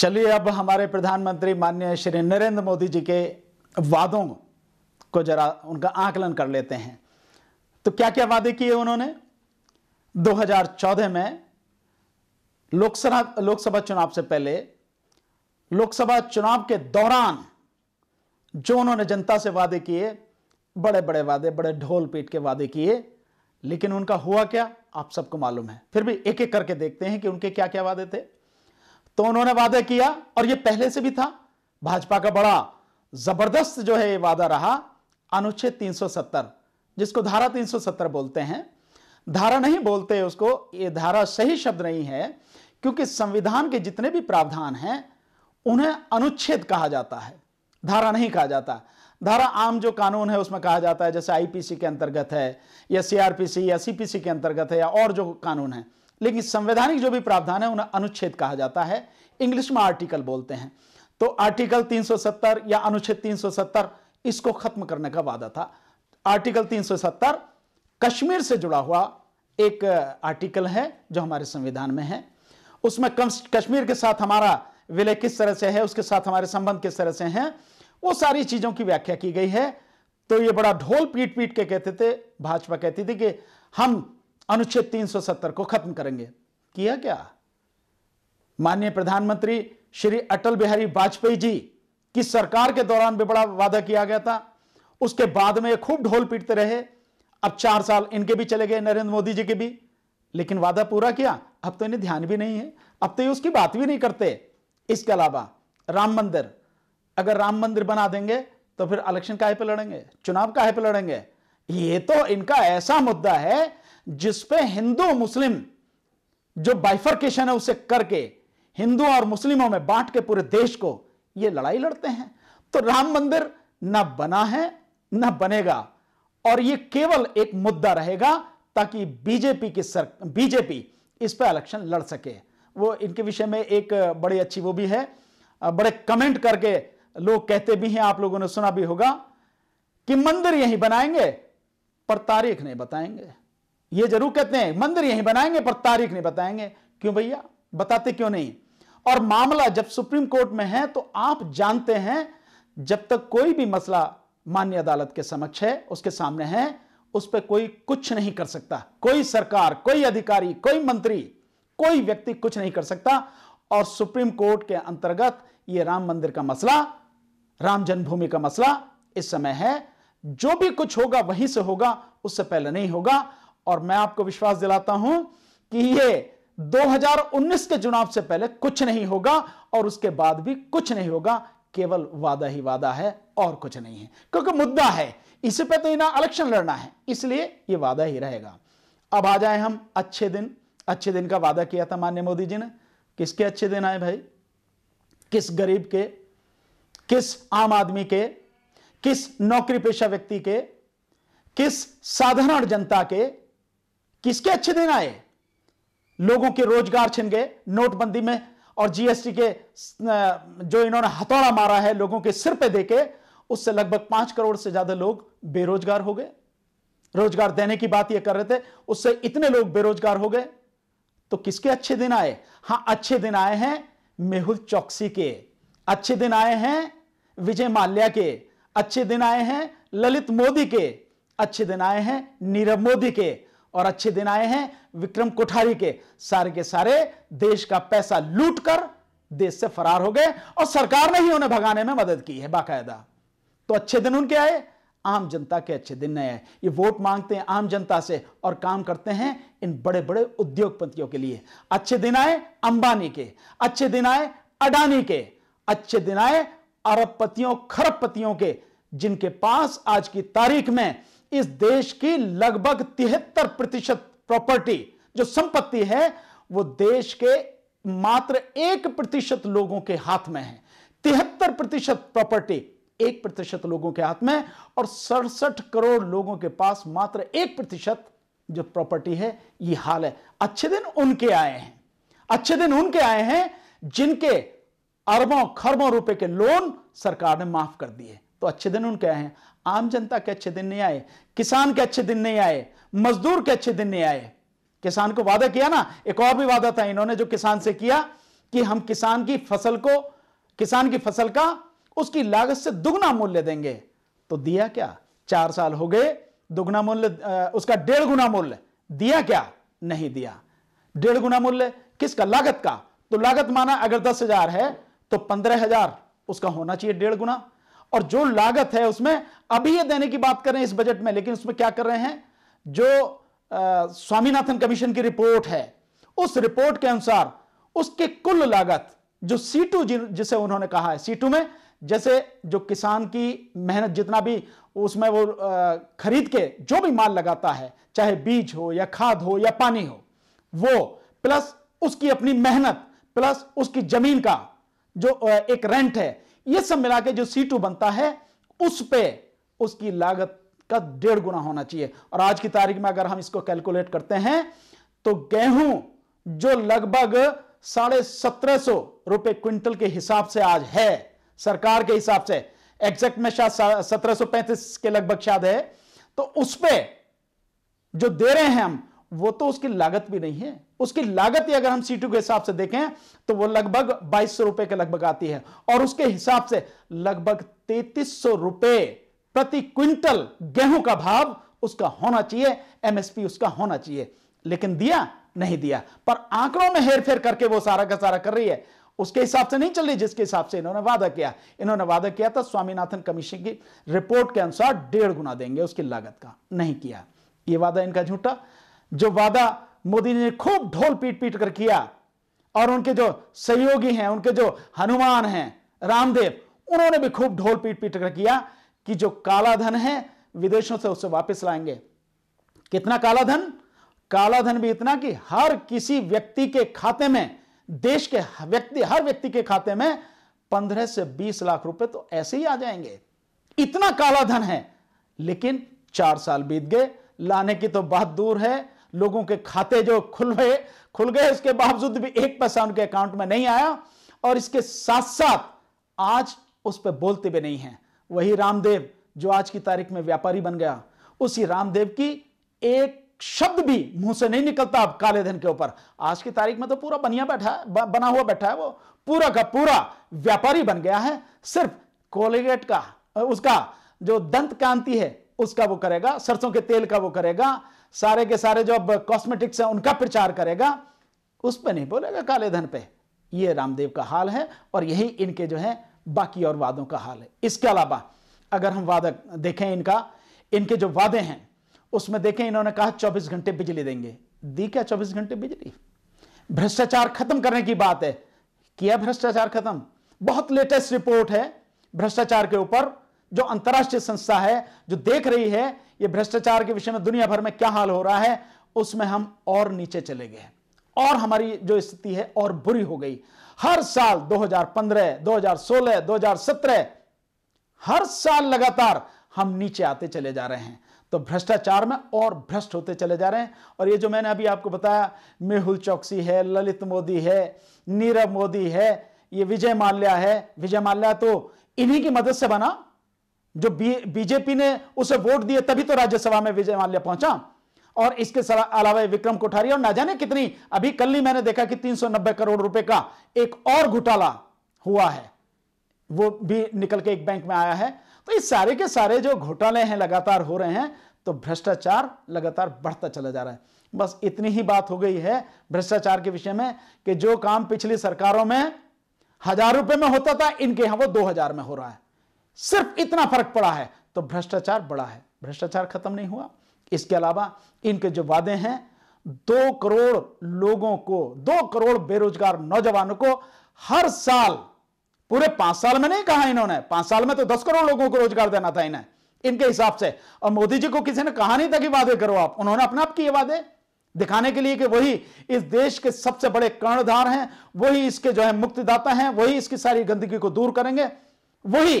चलिए अब हमारे प्रधानमंत्री माननीय श्री नरेंद्र मोदी जी के वादों को जरा उनका आकलन कर लेते हैं तो क्या क्या वादे किए उन्होंने 2014 में लोकसभा लोकसभा चुनाव से पहले लोकसभा चुनाव के दौरान जो उन्होंने जनता से वादे किए बड़े बड़े वादे बड़े ढोल पीट के वादे किए लेकिन उनका हुआ क्या आप सबको मालूम है फिर भी एक एक करके देखते हैं कि उनके क्या क्या वादे थे तो उन्होंने वादा किया और यह पहले से भी था भाजपा का बड़ा जबरदस्त जो है वादा रहा अनुच्छेद 370 जिसको धारा 370 बोलते हैं धारा नहीं बोलते उसको ये धारा सही शब्द नहीं है क्योंकि संविधान के जितने भी प्रावधान हैं उन्हें अनुच्छेद कहा जाता है धारा नहीं कहा जाता धारा आम जो कानून है उसमें कहा जाता है जैसे आईपीसी के अंतर्गत है या सीआरपीसी या सीपीसी के अंतर्गत है या और जो कानून है लेकिन संवैधानिक जो भी प्रावधान है उन्हें अनुच्छेद कहा जाता है इंग्लिश में आर्टिकल बोलते हैं तो आर्टिकल 370 या अनुच्छेद 370 इसको खत्म करने का वादा था आर्टिकल 370 कश्मीर से जुड़ा हुआ एक आर्टिकल है जो हमारे संविधान में है उसमें कश्मीर के साथ हमारा विलय किस तरह से है उसके साथ हमारे संबंध किस तरह से हैं वो सारी चीजों की व्याख्या की गई है तो ये बड़ा ढोल पीट पीट के कहते थे भाजपा कहती थी कि हम अनुच्छेद 370 को खत्म करेंगे किया क्या माननीय प्रधानमंत्री श्री अटल बिहारी वाजपेयी जी की सरकार के दौरान भी बड़ा वादा किया गया था उसके बाद में खूब ढोल पीटते रहे अब चार साल इनके भी चले गए नरेंद्र मोदी जी के भी लेकिन वादा पूरा किया अब तो इन्हें ध्यान भी नहीं है अब तो ये उसकी बात भी नहीं करते इसके अलावा राम मंदिर अगर राम मंदिर बना देंगे तो फिर इलेक्शन काहे पे लड़ेंगे चुनाव काहे पे लड़ेंगे ये तो इनका ऐसा मुद्दा है जिसपे हिंदू मुस्लिम जो बाइफर्केशन है उसे करके हिंदुओं और मुस्लिमों में बांट के पूरे देश को ये लड़ाई लड़ते हैं तो राम मंदिर ना बना है ना बनेगा और ये केवल एक मुद्दा रहेगा ताकि बीजेपी की सर बीजेपी इस पर इलेक्शन लड़ सके वो इनके विषय में एक बड़ी अच्छी वो भी है बड़े कमेंट करके लोग कहते भी हैं आप लोगों ने सुना भी होगा कि मंदिर यही बनाएंगे पर तारीख नहीं बताएंगे ये जरूर कहते हैं मंदिर यहीं बनाएंगे पर तारीख नहीं बताएंगे क्यों भैया बताते क्यों नहीं और मामला जब सुप्रीम कोर्ट में है तो आप जानते हैं जब तक कोई भी मसला मान्य अदालत के समक्ष है उसके सामने है उस पर कोई कुछ नहीं कर सकता कोई सरकार कोई अधिकारी कोई मंत्री कोई व्यक्ति कुछ नहीं कर सकता और सुप्रीम कोर्ट के अंतर्गत यह राम मंदिर का मसला राम जन्मभूमि का मसला इस समय है जो भी कुछ होगा वहीं से होगा उससे पहले नहीं होगा और मैं आपको विश्वास दिलाता हूं कि ये 2019 के चुनाव से पहले कुछ नहीं होगा और उसके बाद भी कुछ नहीं होगा केवल वादा ही वादा है और कुछ नहीं है क्योंकि मुद्दा है इसी पे तो इन्हें इलेक्शन लड़ना है इसलिए ये वादा ही रहेगा अब आ जाए हम अच्छे दिन अच्छे दिन का वादा किया था मान्य मोदी जी ने किसके अच्छे दिन आए भाई किस गरीब के किस आम आदमी के किस नौकरी पेशा व्यक्ति के किस साधारण जनता के किसके अच्छे दिन आए लोगों के रोजगार छिन गए नोटबंदी में और जीएसटी के जो इन्होंने हथौड़ा मारा है लोगों के सिर पे देके उससे लगभग पांच करोड़ से ज्यादा लोग बेरोजगार हो गए रोजगार देने की बात ये कर रहे थे उससे इतने लोग बेरोजगार हो गए तो किसके अच्छे दिन आए हां अच्छे दिन आए हैं मेहुल चौकसी के अच्छे दिन आए हैं विजय माल्या के अच्छे दिन आए हैं ललित मोदी के अच्छे दिन आए हैं नीरव मोदी के और अच्छे दिन आए हैं विक्रम कोठारी के सारे के सारे देश का पैसा लूट कर देश से फरार हो गए और सरकार ने ही उन्हें भगाने में मदद की है बाकायदा तो अच्छे दिन उनके आए आम जनता के अच्छे दिन नहीं आए ये वोट मांगते हैं आम जनता से और काम करते हैं इन बड़े बड़े उद्योगपतियों के लिए अच्छे दिन आए अंबानी के अच्छे दिन आए अडानी के अच्छे दिन आए अरबपतियों खरबपतियों के जिनके पास आज की तारीख में इस देश की लगभग तिहत्तर प्रतिशत प्रॉपर्टी जो संपत्ति है वो देश के मात्र एक प्रतिशत लोगों के हाथ में है तिहत्तर प्रतिशत प्रॉपर्टी एक प्रतिशत लोगों के हाथ में और सड़सठ करोड़ लोगों के पास मात्र एक प्रतिशत जो प्रॉपर्टी है ये हाल है अच्छे दिन उनके आए हैं अच्छे दिन उनके आए हैं जिनके अरबों खरबों रुपए के लोन सरकार ने माफ कर दिए तो अच्छे दिन उनके आए हैं आम जनता के अच्छे दिन नहीं आए किसान के अच्छे दिन नहीं आए मजदूर के अच्छे दिन नहीं आए किसान को वादा किया ना एक और भी वादा था इन्होंने जो किसान से किया कि हम किसान की फसल को किसान की फसल का उसकी लागत से दुगना मूल्य देंगे तो दिया क्या चार साल हो गए दुगना मूल्य उसका डेढ़ गुना मूल्य दिया क्या नहीं दिया डेढ़ गुना मूल्य किसका लागत का तो लागत माना अगर दस हजार है तो पंद्रह हजार उसका होना चाहिए डेढ़ गुना और जो लागत है उसमें अभी ये देने की बात कर रहे हैं इस बजट में लेकिन उसमें क्या कर रहे हैं जो स्वामीनाथन कमीशन की रिपोर्ट है उस रिपोर्ट के अनुसार उसके कुल लागत जो सी टू जिसे उन्होंने कहा है सी टू में जैसे जो किसान की मेहनत जितना भी उसमें वो खरीद के जो भी माल लगाता है चाहे बीज हो या खाद हो या पानी हो वो प्लस उसकी अपनी मेहनत प्लस उसकी जमीन का जो एक रेंट है ये सब मिला के जो सी टू बनता है उस पे उसकी लागत का डेढ़ गुना होना चाहिए और आज की तारीख में अगर हम इसको कैलकुलेट करते हैं तो गेहूं जो लगभग साढ़े सत्रह सौ रुपए क्विंटल के हिसाब से आज है सरकार के हिसाब से एग्जैक्ट में शायद सत्रह सौ पैंतीस के लगभग शायद है तो उस पर जो दे रहे हैं हम वो तो उसकी लागत भी नहीं है उसकी लागत ही अगर हम सी के हिसाब से देखें तो वो लगभग बाईस सौ रुपए के लगभग आती है और उसके हिसाब से लगभग तैतीस सौ रुपए प्रति क्विंटल गेहूं का भाव उसका होना चाहिए एमएसपी उसका होना चाहिए लेकिन दिया नहीं दिया पर आंकड़ों में फेर करके वो सारा का सारा कर रही है उसके हिसाब से नहीं चल रही जिसके हिसाब से इन्होंने वादा किया इन्होंने वादा किया था स्वामीनाथन कमीशन की रिपोर्ट के अनुसार डेढ़ गुना देंगे उसकी लागत का नहीं किया यह वादा इनका झूठा जो वादा मोदी ने खूब ढोल पीट पीट कर किया और उनके जो सहयोगी हैं उनके जो हनुमान हैं रामदेव उन्होंने भी खूब ढोल पीट पीट कर किया कि जो काला धन है विदेशों से उसे वापस लाएंगे कितना काला धन काला धन भी इतना कि हर किसी व्यक्ति के खाते में देश के व्यक्ति हर व्यक्ति के खाते में पंद्रह से बीस लाख रुपए तो ऐसे ही आ जाएंगे इतना काला धन है लेकिन चार साल बीत गए लाने की तो बात दूर है लोगों के खाते जो खुल गए खुल गए उसके बावजूद भी एक पैसा उनके अकाउंट में नहीं आया और इसके साथ साथ आज उस पर बोलते भी नहीं हैं वही रामदेव जो आज की तारीख में व्यापारी बन गया उसी रामदेव की एक शब्द भी मुंह से नहीं निकलता अब काले धन के ऊपर आज की तारीख में तो पूरा बनिया बैठा है बना हुआ बैठा है वो पूरा का पूरा व्यापारी बन गया है सिर्फ कोलगेट का उसका जो दंत कांति है उसका वो करेगा सरसों के तेल का वो करेगा सारे के सारे जो अब कॉस्मेटिक्स हैं उनका प्रचार करेगा उस पर नहीं बोलेगा काले धन पे ये रामदेव का हाल है और यही इनके जो है बाकी और वादों का हाल है इसके अलावा अगर हम वादा देखें इनका इनके जो वादे हैं उसमें देखें इन्होंने कहा 24 घंटे बिजली देंगे दी क्या 24 घंटे बिजली भ्रष्टाचार खत्म करने की बात है किया भ्रष्टाचार खत्म बहुत लेटेस्ट रिपोर्ट है भ्रष्टाचार के ऊपर जो अंतर्राष्ट्रीय संस्था है जो देख रही है ये भ्रष्टाचार के विषय में दुनिया भर में क्या हाल हो रहा है उसमें हम और नीचे चले गए और हमारी जो स्थिति है और बुरी हो गई हर साल 2015, 2016, 2017 हर साल लगातार हम नीचे आते चले जा रहे हैं तो भ्रष्टाचार में और भ्रष्ट होते चले जा रहे हैं और ये जो मैंने अभी आपको बताया मेहुल चौकसी है ललित मोदी है नीरव मोदी है ये विजय माल्या है विजय माल्या तो इन्हीं की मदद से बना जो बीजेपी ने उसे वोट दिए तभी तो राज्यसभा में विजय माल्या पहुंचा और इसके अलावा विक्रम कोठारी और ना जाने कितनी अभी कल ही मैंने देखा कि 390 करोड़ रुपए का एक और घोटाला हुआ है वो भी निकल के एक बैंक में आया है तो इस सारे के सारे जो घोटाले हैं लगातार हो रहे हैं तो भ्रष्टाचार लगातार बढ़ता चला जा रहा है बस इतनी ही बात हो गई है भ्रष्टाचार के विषय में कि जो काम पिछली सरकारों में हजार रुपए में होता था इनके यहां वो दो हजार में हो रहा है सिर्फ इतना फर्क पड़ा है तो भ्रष्टाचार बड़ा है भ्रष्टाचार खत्म नहीं हुआ इसके अलावा इनके जो वादे हैं दो करोड़ लोगों को दो करोड़ बेरोजगार नौजवानों को हर साल पूरे पांच साल में नहीं कहा इन्होंने पांच साल में तो दस करोड़ लोगों को रोजगार देना था इन्हें इनके हिसाब से और मोदी जी को किसी ने कहा नहीं था कि वादे करो आप उन्होंने अपने आप किए वादे दिखाने के लिए कि वही इस देश के सबसे बड़े कर्णधार हैं वही इसके जो है मुक्तिदाता हैं वही इसकी सारी गंदगी को दूर करेंगे वही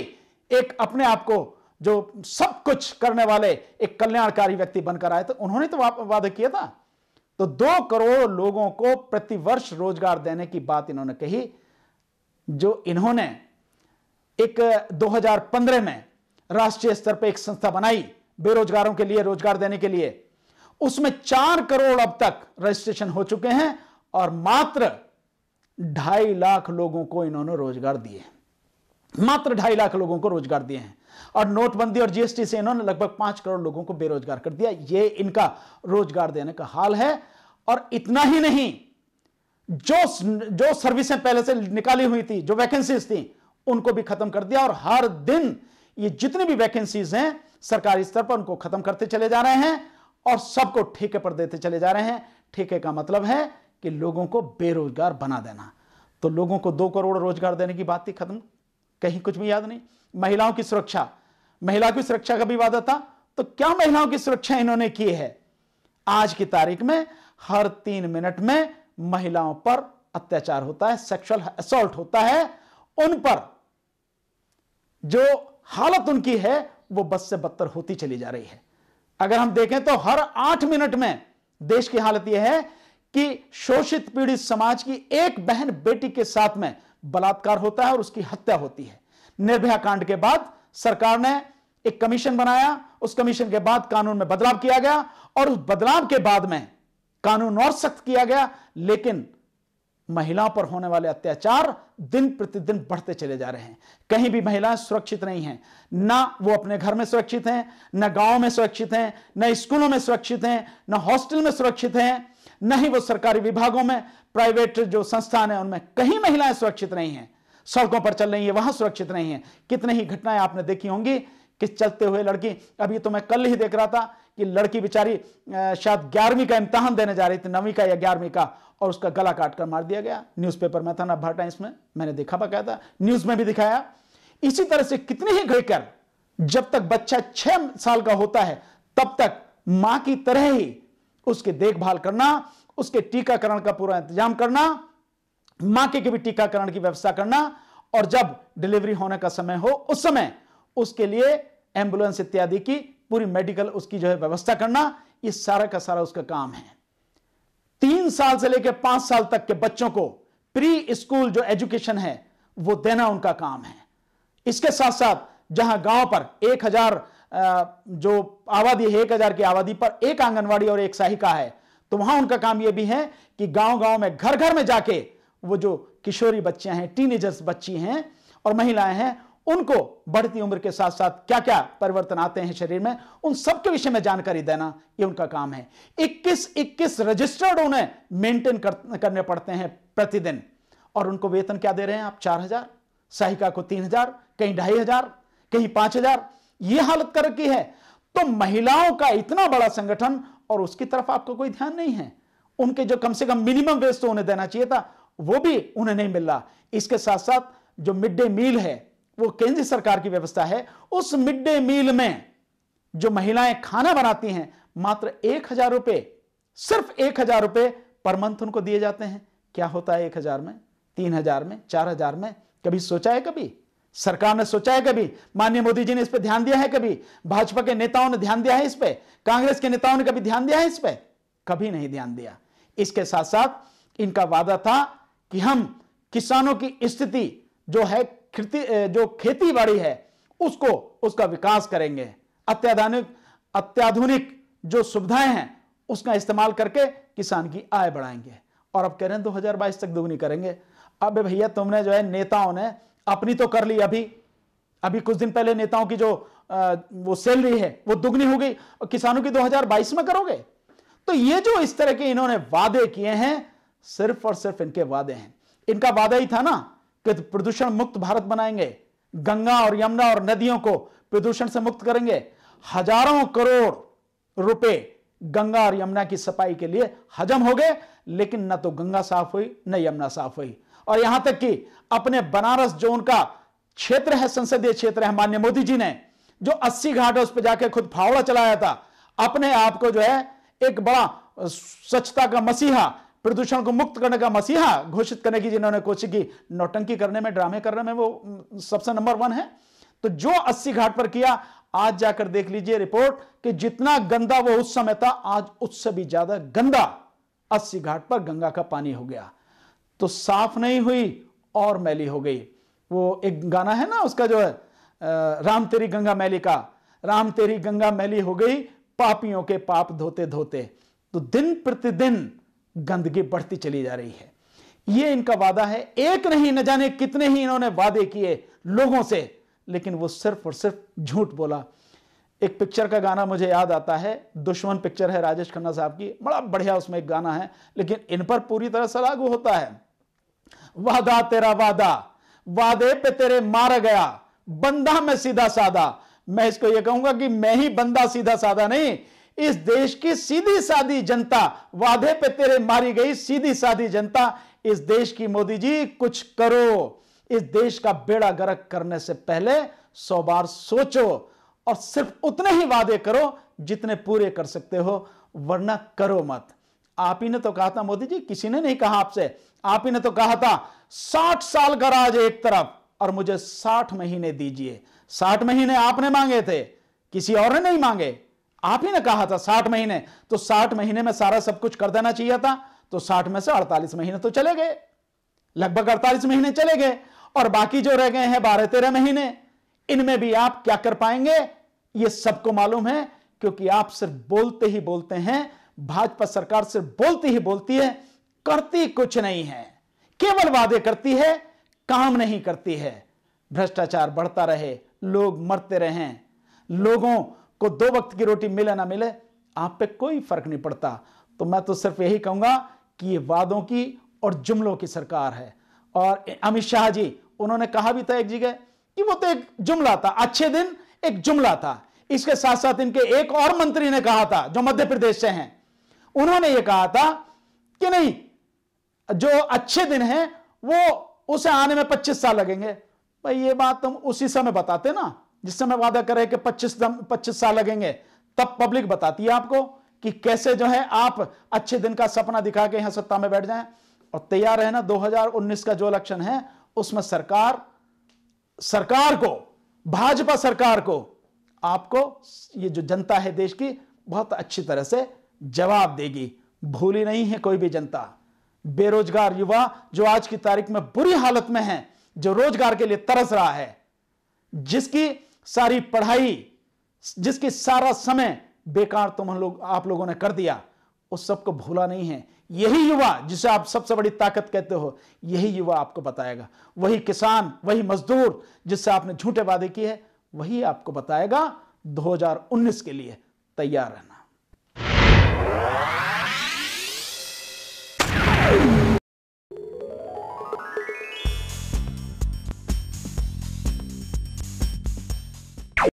एक अपने आप को जो सब कुछ करने वाले एक कल्याणकारी व्यक्ति बनकर आए तो उन्होंने तो वादा किया था तो दो करोड़ लोगों को प्रतिवर्ष रोजगार देने की बात इन्होंने कही जो इन्होंने एक 2015 में राष्ट्रीय स्तर पर एक संस्था बनाई बेरोजगारों के लिए रोजगार देने के लिए उसमें चार करोड़ अब तक रजिस्ट्रेशन हो चुके हैं और मात्र ढाई लाख लोगों को इन्होंने रोजगार दिए हैं मात्र ढाई लाख लोगों को रोजगार दिए हैं और नोटबंदी और जीएसटी से इन्होंने लगभग पांच करोड़ लोगों को बेरोजगार कर दिया ये इनका रोजगार देने का हाल है और इतना ही नहीं जो जो सर्विसें पहले से निकाली हुई थी जो वैकेंसीज थी उनको भी खत्म कर दिया और हर दिन ये जितनी भी वैकेंसीज हैं सरकारी स्तर पर उनको खत्म करते चले जा रहे हैं और सबको ठेके पर देते चले जा रहे हैं ठेके का मतलब है कि लोगों को बेरोजगार बना देना तो लोगों को दो करोड़ रोजगार देने की बात थी खत्म कहीं कुछ भी याद नहीं महिलाओं की सुरक्षा महिला की सुरक्षा का भी वादा था तो क्या महिलाओं की सुरक्षा इन्होंने की है आज की तारीख में हर तीन मिनट में महिलाओं पर अत्याचार होता है सेक्सुअल असोल्ट होता है उन पर जो हालत उनकी है वो बद से बदतर होती चली जा रही है अगर हम देखें तो हर आठ मिनट में देश की हालत यह है कि शोषित पीड़ित समाज की एक बहन बेटी के साथ में बलात्कार होता है और उसकी हत्या होती है निर्भया कांड के बाद सरकार ने एक कमीशन बनाया उस कमीशन के बाद कानून में बदलाव किया गया और उस बदलाव के बाद में कानून और सख्त किया गया लेकिन महिलाओं पर होने वाले अत्याचार दिन प्रतिदिन बढ़ते चले जा रहे हैं कहीं भी महिलाएं सुरक्षित नहीं हैं ना वो अपने घर में सुरक्षित हैं ना गांव में सुरक्षित हैं ना स्कूलों में सुरक्षित हैं ना हॉस्टल में सुरक्षित हैं न ही वो सरकारी विभागों में प्राइवेट जो संस्थान है उनमें कहीं महिलाएं सुरक्षित नहीं है सड़कों पर चल रही है वहां सुरक्षित नहीं है कितने ही घटनाएं आपने देखी होंगी कि चलते हुए लड़की अभी तो मैं कल ही देख रहा था कि लड़की बेचारी शायद ग्यारहवीं का इम्तहान देने जा रही थी नवीं का या ग्यारहवीं का और उसका गला काट कर मार दिया गया न्यूज़पेपर में था ना भर टाइम्स में मैंने देखा था न्यूज़ में भी दिखाया इसी तरह से कितने ही घड़कर जब तक बच्चा छह साल का होता है तब तक मां की तरह ही उसके देखभाल करना उसके टीकाकरण का पूरा इंतजाम करना मां के, के भी टीकाकरण की व्यवस्था करना और जब डिलीवरी होने का समय हो उस समय उसके लिए एम्बुलेंस इत्यादि की पूरी मेडिकल उसकी जो है व्यवस्था करना ये सारा का सारा उसका काम है तीन साल से लेकर पांच साल तक के बच्चों को प्री स्कूल जो एजुकेशन है वो देना उनका काम है इसके साथ साथ जहां गांव पर एक हजार जो आबादी है एक हजार की आबादी पर एक आंगनवाड़ी और एक सहायिका है तो वहां उनका काम यह भी है कि गांव गांव में घर घर में जाके वो जो किशोरी बच्चियां हैं टीनेजर्स बच्ची हैं और महिलाएं हैं उनको बढ़ती उम्र के साथ साथ क्या क्या परिवर्तन आते हैं शरीर में उन सब के विषय में जानकारी देना ये उनका काम है 21 21 रजिस्टर्ड उन्हें मेंटेन कर, करने पड़ते हैं प्रतिदिन और उनको वेतन क्या दे रहे हैं आप चार हजार सहायिका को तीन हजार कहीं ढाई हजार कहीं पांच हजार यह हालत कर रखी है तो महिलाओं का इतना बड़ा संगठन और उसकी तरफ आपका कोई ध्यान नहीं है उनके जो कम से कम मिनिमम वेज तो उन्हें देना चाहिए था वो भी उन्हें नहीं मिल रहा इसके साथ साथ जो मिड डे मील है वो केंद्र सरकार की व्यवस्था है उस मिड डे मील में जो महिलाएं खाना बनाती हैं मात्र एक हजार रुपए सिर्फ एक हजार रुपए पर मंथ उनको दिए जाते हैं क्या होता है एक हजार में तीन हजार में चार हजार में कभी सोचा है कभी सरकार ने सोचा है कभी माननीय मोदी जी ने इस पर ध्यान दिया है कभी भाजपा के नेताओं ने ध्यान दिया है इस पर कांग्रेस के नेताओं ने कभी ध्यान दिया है इस पर कभी नहीं ध्यान दिया इसके साथ साथ इनका वादा था कि हम किसानों की स्थिति जो है जो खेती बाड़ी है उसको उसका विकास करेंगे अत्याधुनिक अत्याधुनिक जो सुविधाएं हैं उसका इस्तेमाल करके किसान की आय बढ़ाएंगे और अब कह रहे हैं दो तक दोगुनी करेंगे अब भैया तुमने जो है नेताओं ने अपनी तो कर ली अभी अभी कुछ दिन पहले नेताओं की जो आ, वो सैलरी है वो दुगनी हो गई किसानों की 2022 में करोगे तो ये जो इस तरह के इन्होंने वादे किए हैं सिर्फ और सिर्फ इनके वादे हैं इनका वादा ही था ना कि प्रदूषण मुक्त भारत बनाएंगे गंगा और यमुना और नदियों को प्रदूषण से मुक्त करेंगे हजारों करोड़ रुपए गंगा और यमुना की सफाई के लिए हजम हो गए लेकिन ना तो गंगा साफ हुई न यमुना साफ हुई और यहां तक कि अपने बनारस जो उनका क्षेत्र है संसदीय क्षेत्र है मान्य मोदी जी ने जो अस्सी घाट है उस पर जाकर खुद फावड़ा चलाया था अपने आप को जो है एक बड़ा स्वच्छता का मसीहा प्रदूषण को मुक्त करने का मसीहा घोषित करने की जिन्होंने कोशिश की नौटंकी करने में ड्रामे करने में वो सबसे नंबर वन है तो जो अस्सी घाट पर किया आज जाकर देख लीजिए रिपोर्ट कि जितना गंदा वो उस समय था आज उससे भी ज्यादा गंदा अस्सी घाट पर गंगा का पानी हो गया तो साफ नहीं हुई और मैली हो गई वो एक गाना है ना उसका जो है राम तेरी गंगा मैली का राम तेरी गंगा मैली हो गई पापियों के पाप धोते धोते तो दिन प्रतिदिन गंदगी बढ़ती चली जा रही है ये इनका वादा है एक नहीं न जाने कितने ही इन्होंने वादे किए लोगों से लेकिन वो सिर्फ और सिर्फ झूठ बोला एक पिक्चर का गाना मुझे याद आता है दुश्मन पिक्चर है राजेश खन्ना साहब की बड़ा बढ़िया उसमें एक गाना है लेकिन इन पर पूरी तरह से लागू होता है वादा तेरा वादा वादे पे तेरे मारा गया बंदा मैं सीधा साधा मैं इसको यह कहूंगा कि मैं ही बंदा सीधा साधा नहीं इस देश की सीधी साधी जनता वादे पे तेरे मारी गई सीधी साधी जनता इस देश की मोदी जी कुछ करो इस देश का बेड़ा गरक करने से पहले सौ बार सोचो और सिर्फ उतने ही वादे करो जितने पूरे कर सकते हो वरना करो मत आप ही ने तो कहा था मोदी जी किसी ने नहीं कहा आपसे आप ही ने तो कहा था साठ साल का राज एक तरफ और मुझे साठ महीने दीजिए साठ महीने आपने मांगे थे किसी और ने नहीं मांगे आप ही ने कहा था साठ महीने तो साठ महीने में सारा सब कुछ कर देना चाहिए था तो साठ में से अड़तालीस महीने तो चले गए लगभग अड़तालीस महीने चले गए और बाकी जो रह गए हैं बारह तेरह महीने इनमें भी आप क्या कर पाएंगे ये सबको मालूम है क्योंकि आप सिर्फ बोलते ही बोलते हैं भाजपा सरकार सिर्फ बोलती ही बोलती है करती कुछ नहीं है केवल वादे करती है काम नहीं करती है भ्रष्टाचार बढ़ता रहे लोग मरते रहे लोगों को दो वक्त की रोटी मिले ना मिले आप पे कोई फर्क नहीं पड़ता तो मैं तो सिर्फ यही कहूंगा कि ये वादों की और जुमलों की सरकार है और अमित शाह जी उन्होंने कहा भी था एक जगह कि वो तो एक जुमला था अच्छे दिन एक जुमला था इसके साथ साथ इनके एक और मंत्री ने कहा था जो मध्य प्रदेश से हैं उन्होंने यह कहा था कि नहीं जो अच्छे दिन हैं वो उसे आने में 25 साल लगेंगे भाई ये बात तुम उसी समय बताते ना जिस समय वादा करे कि 25 पच्चीस साल लगेंगे तब पब्लिक बताती है आपको कि कैसे जो है आप अच्छे दिन का सपना दिखा के यहां सत्ता में बैठ जाएं और तैयार है ना 2019 का जो इलेक्शन है उसमें सरकार सरकार को भाजपा सरकार को आपको ये जो जनता है देश की बहुत अच्छी तरह से जवाब देगी भूली नहीं है कोई भी जनता बेरोजगार युवा जो आज की तारीख में बुरी हालत में है जो रोजगार के लिए तरस रहा है जिसकी सारी पढ़ाई जिसकी सारा समय बेकार तुम लोग आप लोगों ने कर दिया उस सबको भूला नहीं है यही युवा जिसे आप सबसे बड़ी ताकत कहते हो यही युवा आपको बताएगा वही किसान वही मजदूर जिससे आपने झूठे वादे किए वही आपको बताएगा 2019 के लिए तैयार रहना